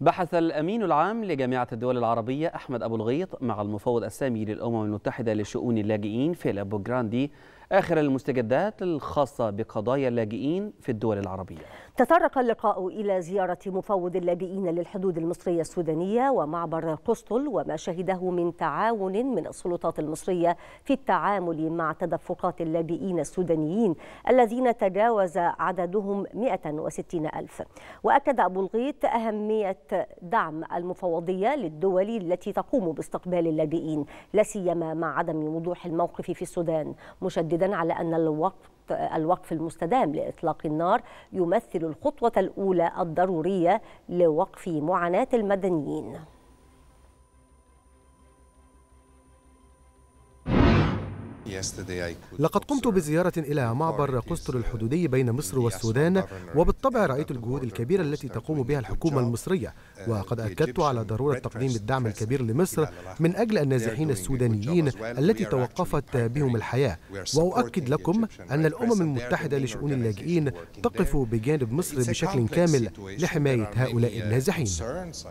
بحث الأمين العام لجامعة الدول العربية أحمد أبو الغيط مع المفوض السامي للأمم المتحدة لشؤون اللاجئين في جراندي آخر المستجدات الخاصة بقضايا اللاجئين في الدول العربية تطرق اللقاء إلى زيارة مفوض اللاجئين للحدود المصرية السودانية ومعبر قسطل وما شهده من تعاون من السلطات المصرية في التعامل مع تدفقات اللاجئين السودانيين الذين تجاوز عددهم 160 ألف وأكد أبو الغيط أهمية دعم المفوضية للدول التي تقوم باستقبال اللاجئين لا سيما مع عدم وضوح الموقف في السودان مشددا مؤكدا على أن الوقف الوقف المستدام لإطلاق النار يمثل الخطوة الأولى الضرورية لوقف معاناة المدنيين لقد قمت بزيارة إلى معبر قسطر الحدودي بين مصر والسودان وبالطبع رأيت الجهود الكبيرة التي تقوم بها الحكومة المصرية وقد أكدت على ضرورة تقديم الدعم الكبير لمصر من أجل النازحين السودانيين التي توقفت بهم الحياة وأؤكد لكم أن الأمم المتحدة لشؤون اللاجئين تقف بجانب مصر بشكل كامل لحماية هؤلاء النازحين